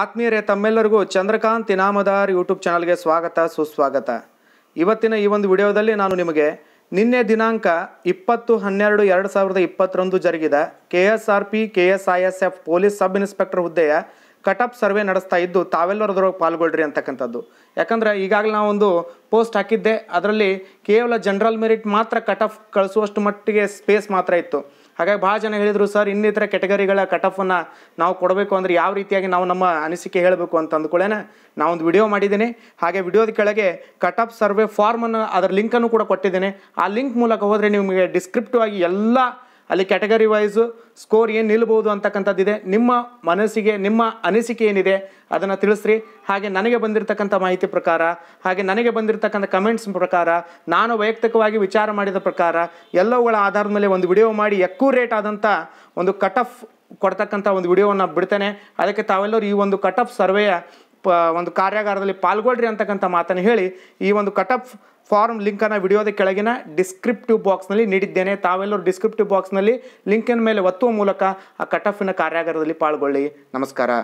ಆತ್ಮೀಯರೇ ತಮ್ಮೆಲ್ಲರಿಗೂ ಚಂದ್ರಕಾಂತ್ ಇನಾಮದಾರ್ ಯೂಟ್ಯೂಬ್ ಚಾನಲ್ಗೆ ಸ್ವಾಗತ ಸುಸ್ವಾಗತ ಇವತ್ತಿನ ಈ ಒಂದು ವಿಡಿಯೋದಲ್ಲಿ ನಾನು ನಿಮಗೆ ನಿನ್ನೆ ದಿನಾಂಕ ಇಪ್ಪತ್ತು ಹನ್ನೆರಡು ಎರಡು ಸಾವಿರದ ಇಪ್ಪತ್ತರಂದು ಜರುಗಿದ K S R P K S I S F police sub inspector ಹುದ್ದೆಯ ಕಟಪ್ ಸರ್ವೆ ನಡೆಸ್ತಾ ಇದ್ದು ತಾವೆಲ್ಲರದ್ರೊಳಗೆ ಪಾಲ್ಗೊಳ್ಳ್ರಿ ಅಂತಕ್ಕಂಥದ್ದು ಯಾಕಂದರೆ ಈಗಾಗಲೇ ಒಂದು ಪೋಸ್ಟ್ ಹಾಕಿದ್ದೆ ಅದರಲ್ಲಿ ಕೇವಲ ಜನರಲ್ ಮೆರಿಟ್ ಮಾತ್ರ ಕಟ್ ಆಫ್ ಕಳಿಸುವಷ್ಟು ಮಟ್ಟಿಗೆ ಸ್ಪೇಸ್ ಮಾತ್ರ ಇತ್ತು ಹಾಗಾಗಿ ಭಾಳ ಜನ ಹೇಳಿದರು ಸರ್ ಇನ್ನಿತರ ಕೆಟಗರಿಗಳ ಕಟಫನ್ನು ನಾವು ಕೊಡಬೇಕು ಅಂದರೆ ಯಾವ ರೀತಿಯಾಗಿ ನಾವು ನಮ್ಮ ಅನಿಸಿಕೆ ಹೇಳಬೇಕು ಅಂತ ಅಂದ್ಕೊಳ್ಳೇನೆ ಒಂದು ವಿಡಿಯೋ ಮಾಡಿದ್ದೀನಿ ಹಾಗೆ ವಿಡಿಯೋದ ಕೆಳಗೆ ಕಟಫ್ ಸರ್ವೆ ಫಾರ್ಮನ್ನು ಅದರ ಲಿಂಕನ್ನು ಕೂಡ ಕೊಟ್ಟಿದ್ದೇನೆ ಆ ಲಿಂಕ್ ಮೂಲಕ ಹೋದರೆ ನಿಮಗೆ ಡಿಸ್ಕ್ರಿಪ್ಟಿವ್ ಆಗಿ ಎಲ್ಲ ಅಲ್ಲಿ ಕ್ಯಾಟಗರಿ ವೈಸ್ ಸ್ಕೋರ್ ಏನು ನಿಲ್ಬೋದು ಅಂತಕ್ಕಂಥದ್ದಿದೆ ನಿಮ್ಮ ಮನಸ್ಸಿಗೆ ನಿಮ್ಮ ಅನಿಸಿಕೆ ಏನಿದೆ ಅದನ್ನು ತಿಳಿಸ್ರಿ ಹಾಗೆ ನನಗೆ ಬಂದಿರತಕ್ಕಂಥ ಮಾಹಿತಿ ಪ್ರಕಾರ ಹಾಗೆ ನನಗೆ ಬಂದಿರತಕ್ಕಂಥ ಕಮೆಂಟ್ಸ್ ಪ್ರಕಾರ ನಾನು ವೈಯಕ್ತಿಕವಾಗಿ ವಿಚಾರ ಮಾಡಿದ ಪ್ರಕಾರ ಎಲ್ಲವುಗಳ ಆಧಾರದ ಮೇಲೆ ಒಂದು ವಿಡಿಯೋ ಮಾಡಿ ಎಕ್ಯೂರೇಟ್ ಆದಂಥ ಒಂದು ಕಟ್ ಆಫ್ ಕೊಡ್ತಕ್ಕಂಥ ಒಂದು ವಿಡಿಯೋವನ್ನು ಬಿಡ್ತೇನೆ ಅದಕ್ಕೆ ತಾವೆಲ್ಲರೂ ಈ ಒಂದು ಕಟ್ ಆಫ್ ಸರ್ವೆಯ ಪ ಒಂದು ಕಾರ್ಯಾಗಾರದಲ್ಲಿ ಪಾಲ್ಗೊಳ್ಳ್ರಿ ಅಂತಕ್ಕಂಥ ಮಾತನ್ನು ಹೇಳಿ ಈ ಒಂದು ಕಟಪ್ ಫಾರ್ಮ್ ಲಿಂಕನ್ನು ವಿಡಿಯೋದ ಕೆಳಗಿನ ಡಿಸ್ಕ್ರಿಪ್ಟಿವ್ ಬಾಕ್ಸ್ನಲ್ಲಿ ನೀಡಿದ್ದೇನೆ ತಾವೆಲ್ಲರೂ ಡಿಸ್ಕ್ರಿಪ್ಟಿವ್ ಬಾಕ್ಸ್ನಲ್ಲಿ ಲಿಂಕಿನ ಮೇಲೆ ಒತ್ತುವ ಮೂಲಕ ಆ ಕಟಫಿನ ಕಾರ್ಯಾಗಾರದಲ್ಲಿ ಪಾಲ್ಗೊಳ್ಳಿ ನಮಸ್ಕಾರ